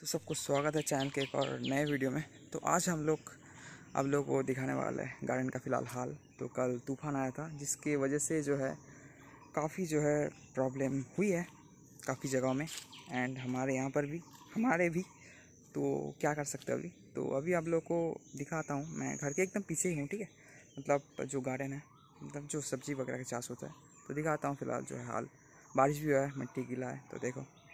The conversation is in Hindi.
तो सबको स्वागत है चैनल के एक और नए वीडियो में तो आज हम लोग आप लोग को दिखाने वाले हैं गार्डन का फ़िलहाल हाल तो कल तूफान आया था जिसकी वजह से जो है काफ़ी जो है प्रॉब्लम हुई है काफ़ी जगहों में एंड हमारे यहाँ पर भी हमारे भी तो क्या कर सकते अभी तो अभी आप लोग को दिखाता हूँ मैं घर के एकदम पीछे ही हूँ ठीक है मतलब जो गार्डन है मतलब जो सब्ज़ी वगैरह का चास होता है तो दिखाता हूँ फ़िलहाल जो है हाल बारिश भी हुआ है मिट्टी गीला है तो देखो